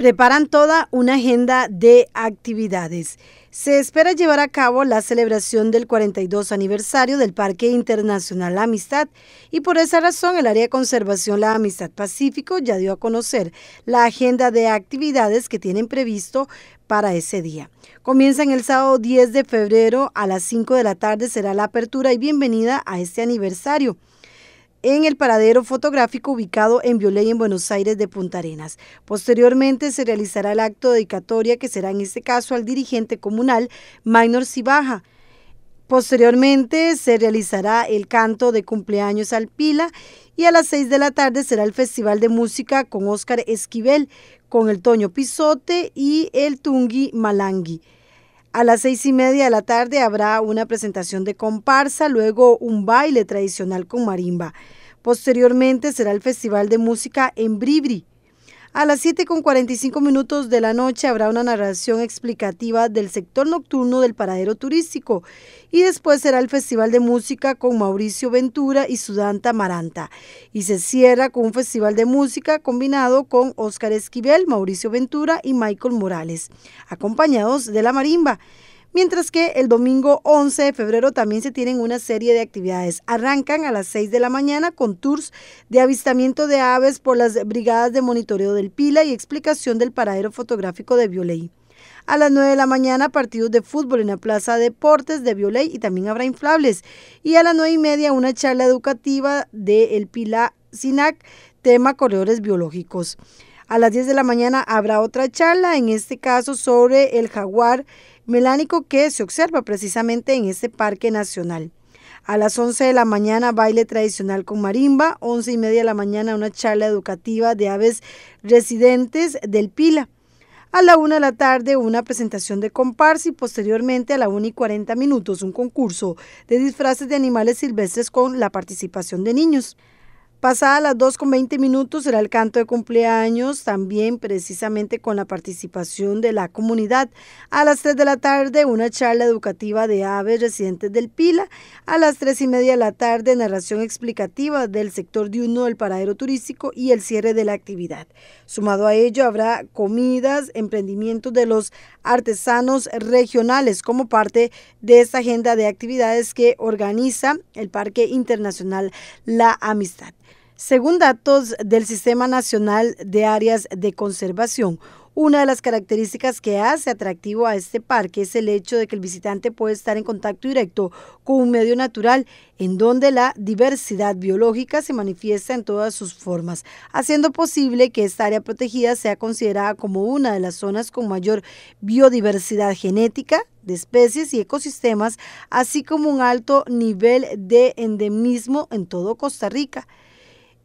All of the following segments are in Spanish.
preparan toda una agenda de actividades. Se espera llevar a cabo la celebración del 42 aniversario del Parque Internacional La Amistad y por esa razón el Área de Conservación La Amistad Pacífico ya dio a conocer la agenda de actividades que tienen previsto para ese día. en el sábado 10 de febrero a las 5 de la tarde será la apertura y bienvenida a este aniversario en el paradero fotográfico ubicado en Violey en Buenos Aires de Punta Arenas. Posteriormente se realizará el acto de dedicatoria que será en este caso al dirigente comunal Maynor Cibaja. Posteriormente se realizará el canto de cumpleaños al Pila y a las seis de la tarde será el Festival de Música con Óscar Esquivel, con el Toño Pisote y el Tungi Malangui. A las seis y media de la tarde habrá una presentación de comparsa, luego un baile tradicional con marimba. Posteriormente será el Festival de Música en Bribri, a las 7 con 45 minutos de la noche habrá una narración explicativa del sector nocturno del paradero turístico y después será el Festival de Música con Mauricio Ventura y Sudanta Maranta. Y se cierra con un Festival de Música combinado con Óscar Esquivel, Mauricio Ventura y Michael Morales, acompañados de la marimba mientras que el domingo 11 de febrero también se tienen una serie de actividades. Arrancan a las 6 de la mañana con tours de avistamiento de aves por las brigadas de monitoreo del Pila y explicación del paradero fotográfico de Violey. A las 9 de la mañana, partidos de fútbol en la Plaza Deportes de Violey y también habrá inflables. Y a las 9 y media, una charla educativa de El Pila SINAC, tema corredores biológicos. A las 10 de la mañana habrá otra charla, en este caso sobre el jaguar melánico que se observa precisamente en este parque nacional. A las 11 de la mañana baile tradicional con marimba, 11 y media de la mañana una charla educativa de aves residentes del Pila. A la 1 de la tarde una presentación de comparsa y posteriormente a la 1 y 40 minutos un concurso de disfraces de animales silvestres con la participación de niños. Pasadas las 2.20 con minutos será el canto de cumpleaños, también precisamente con la participación de la comunidad. A las 3 de la tarde, una charla educativa de aves residentes del Pila. A las 3 y media de la tarde, narración explicativa del sector diurno del paradero turístico y el cierre de la actividad. Sumado a ello, habrá comidas, emprendimientos de los artesanos regionales como parte de esta agenda de actividades que organiza el Parque Internacional La Amistad. Según datos del Sistema Nacional de Áreas de Conservación, una de las características que hace atractivo a este parque es el hecho de que el visitante puede estar en contacto directo con un medio natural en donde la diversidad biológica se manifiesta en todas sus formas, haciendo posible que esta área protegida sea considerada como una de las zonas con mayor biodiversidad genética de especies y ecosistemas, así como un alto nivel de endemismo en todo Costa Rica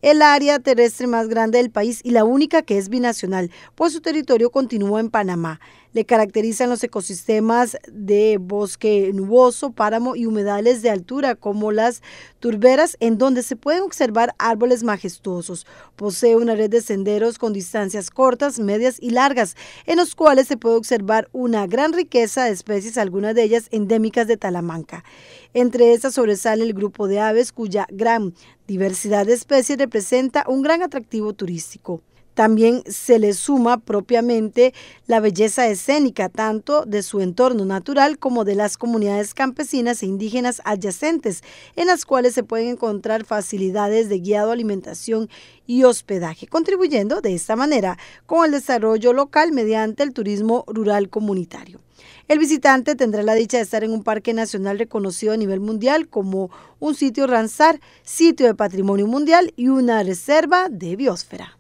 el área terrestre más grande del país y la única que es binacional, pues su territorio continúa en Panamá le caracterizan los ecosistemas de bosque nuboso, páramo y humedales de altura como las turberas en donde se pueden observar árboles majestuosos. Posee una red de senderos con distancias cortas, medias y largas en los cuales se puede observar una gran riqueza de especies, algunas de ellas endémicas de Talamanca. Entre estas sobresale el grupo de aves cuya gran diversidad de especies representa un gran atractivo turístico. También se le suma propiamente la belleza escénica, tanto de su entorno natural como de las comunidades campesinas e indígenas adyacentes, en las cuales se pueden encontrar facilidades de guiado, alimentación y hospedaje, contribuyendo de esta manera con el desarrollo local mediante el turismo rural comunitario. El visitante tendrá la dicha de estar en un parque nacional reconocido a nivel mundial como un sitio ranzar, sitio de patrimonio mundial y una reserva de biosfera.